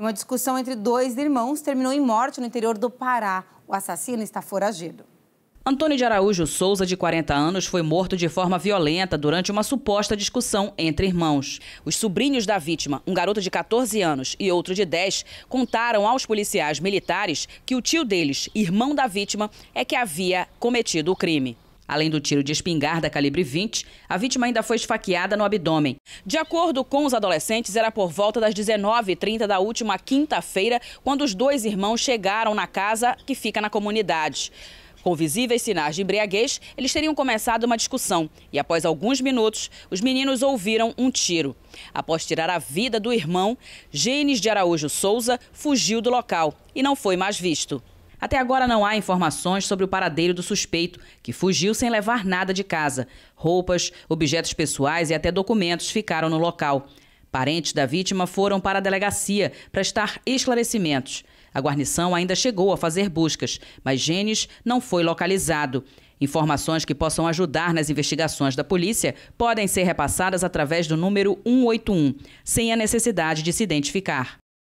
Uma discussão entre dois irmãos terminou em morte no interior do Pará. O assassino está foragido. Antônio de Araújo Souza, de 40 anos, foi morto de forma violenta durante uma suposta discussão entre irmãos. Os sobrinhos da vítima, um garoto de 14 anos e outro de 10, contaram aos policiais militares que o tio deles, irmão da vítima, é que havia cometido o crime. Além do tiro de espingarda calibre 20, a vítima ainda foi esfaqueada no abdômen. De acordo com os adolescentes, era por volta das 19h30 da última quinta-feira quando os dois irmãos chegaram na casa que fica na comunidade. Com visíveis sinais de embriaguez, eles teriam começado uma discussão e, após alguns minutos, os meninos ouviram um tiro. Após tirar a vida do irmão, Gênes de Araújo Souza fugiu do local e não foi mais visto. Até agora não há informações sobre o paradeiro do suspeito, que fugiu sem levar nada de casa. Roupas, objetos pessoais e até documentos ficaram no local. Parentes da vítima foram para a delegacia prestar esclarecimentos. A guarnição ainda chegou a fazer buscas, mas Gênes não foi localizado. Informações que possam ajudar nas investigações da polícia podem ser repassadas através do número 181, sem a necessidade de se identificar.